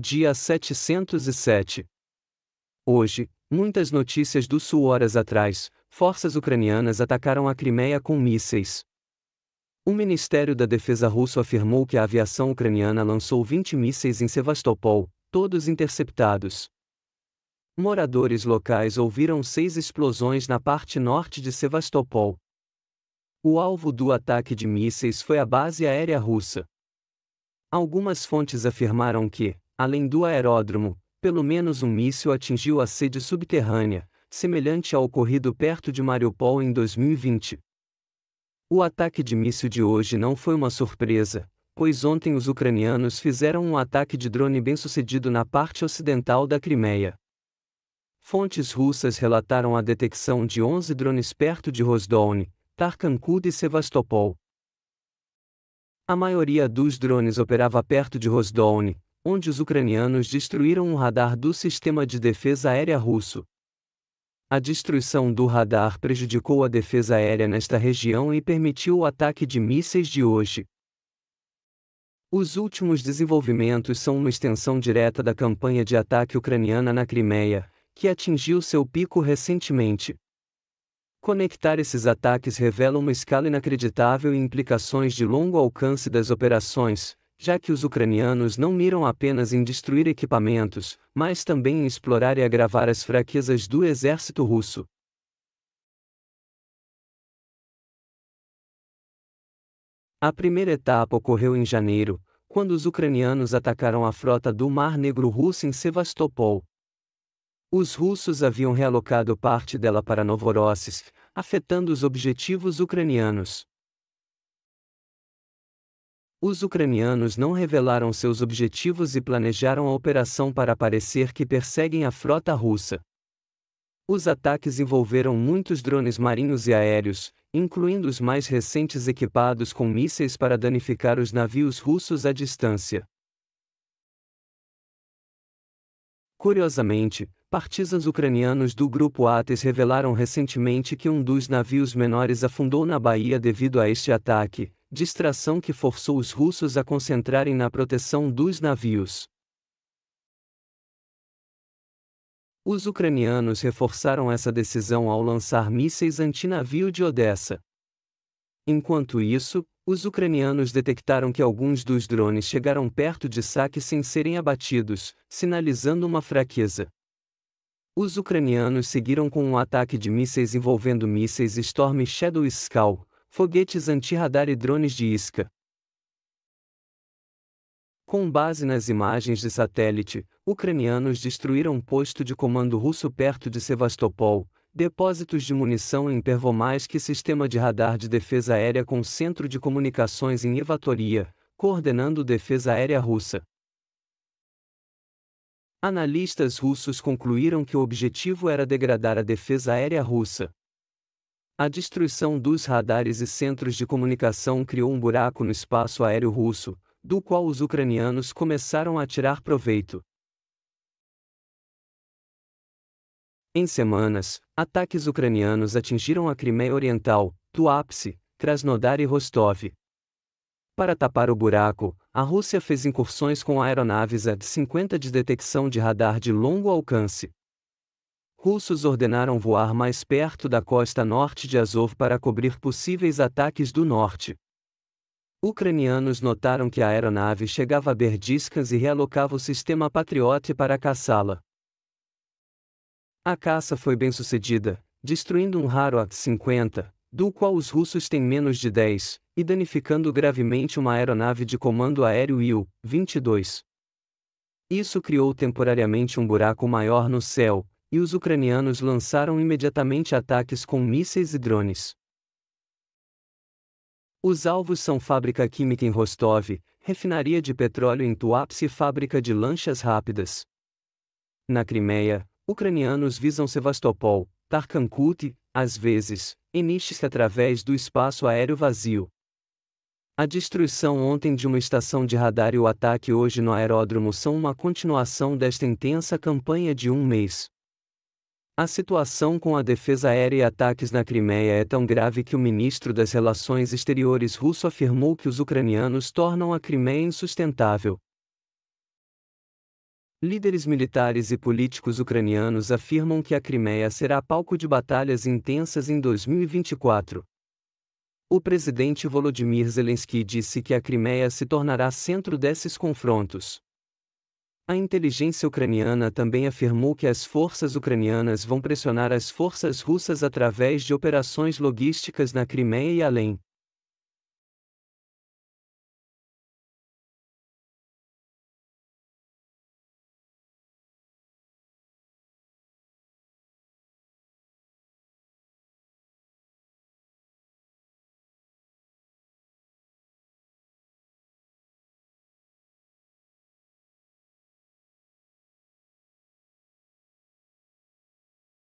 dia 707. Hoje, muitas notícias do Sul horas atrás, forças ucranianas atacaram a Crimeia com mísseis. O Ministério da Defesa russo afirmou que a aviação ucraniana lançou 20 mísseis em Sevastopol, todos interceptados. Moradores locais ouviram seis explosões na parte norte de Sevastopol. O alvo do ataque de mísseis foi a base aérea russa. Algumas fontes afirmaram que, Além do aeródromo, pelo menos um míssil atingiu a sede subterrânea, semelhante ao ocorrido perto de Mariupol em 2020. O ataque de míssil de hoje não foi uma surpresa, pois ontem os ucranianos fizeram um ataque de drone bem-sucedido na parte ocidental da Crimeia. Fontes russas relataram a detecção de 11 drones perto de Rosdolny, Tarkankund e Sevastopol. A maioria dos drones operava perto de Rosdolny, onde os ucranianos destruíram um radar do sistema de defesa aérea russo. A destruição do radar prejudicou a defesa aérea nesta região e permitiu o ataque de mísseis de hoje. Os últimos desenvolvimentos são uma extensão direta da campanha de ataque ucraniana na Crimeia, que atingiu seu pico recentemente. Conectar esses ataques revela uma escala inacreditável e implicações de longo alcance das operações, já que os ucranianos não miram apenas em destruir equipamentos, mas também em explorar e agravar as fraquezas do exército russo. A primeira etapa ocorreu em janeiro, quando os ucranianos atacaram a frota do Mar Negro russo em Sevastopol. Os russos haviam realocado parte dela para Novorossiysk, afetando os objetivos ucranianos. Os ucranianos não revelaram seus objetivos e planejaram a operação para parecer que perseguem a frota russa. Os ataques envolveram muitos drones marinhos e aéreos, incluindo os mais recentes equipados com mísseis para danificar os navios russos à distância. Curiosamente, partisans ucranianos do grupo Ates revelaram recentemente que um dos navios menores afundou na Bahia devido a este ataque, distração que forçou os russos a concentrarem na proteção dos navios. Os ucranianos reforçaram essa decisão ao lançar mísseis antinavio de Odessa. Enquanto isso, os ucranianos detectaram que alguns dos drones chegaram perto de saque sem serem abatidos, sinalizando uma fraqueza. Os ucranianos seguiram com um ataque de mísseis envolvendo mísseis Storm Shadow Scout, foguetes antirradar e drones de isca. Com base nas imagens de satélite, ucranianos destruíram um posto de comando russo perto de Sevastopol, depósitos de munição em Pervomaisk e sistema de radar de defesa aérea com centro de comunicações em Evatoria, coordenando defesa aérea russa. Analistas russos concluíram que o objetivo era degradar a defesa aérea russa. A destruição dos radares e centros de comunicação criou um buraco no espaço aéreo russo, do qual os ucranianos começaram a tirar proveito. Em semanas, ataques ucranianos atingiram a Crimeia Oriental, Tuapse, Krasnodar e Rostov. Para tapar o buraco, a Rússia fez incursões com aeronaves A-50 de detecção de radar de longo alcance. Russos ordenaram voar mais perto da costa norte de Azov para cobrir possíveis ataques do norte. Ucranianos notaram que a aeronave chegava a Berdiscas e realocava o sistema Patriot para caçá-la. A caça foi bem sucedida, destruindo um raro A-50, do qual os russos têm menos de 10, e danificando gravemente uma aeronave de comando aéreo IL-22. Isso criou temporariamente um buraco maior no céu, e os ucranianos lançaram imediatamente ataques com mísseis e drones. Os alvos são fábrica química em Rostov, refinaria de petróleo em Tuapse e fábrica de lanchas rápidas. Na Crimeia, ucranianos visam Sevastopol, Tarkankut, às vezes, Enishsk através do espaço aéreo vazio. A destruição ontem de uma estação de radar e o ataque hoje no aeródromo são uma continuação desta intensa campanha de um mês. A situação com a defesa aérea e ataques na Crimeia é tão grave que o ministro das Relações Exteriores russo afirmou que os ucranianos tornam a Crimeia insustentável. Líderes militares e políticos ucranianos afirmam que a Crimeia será palco de batalhas intensas em 2024. O presidente Volodymyr Zelensky disse que a Crimeia se tornará centro desses confrontos. A inteligência ucraniana também afirmou que as forças ucranianas vão pressionar as forças russas através de operações logísticas na Crimeia e além.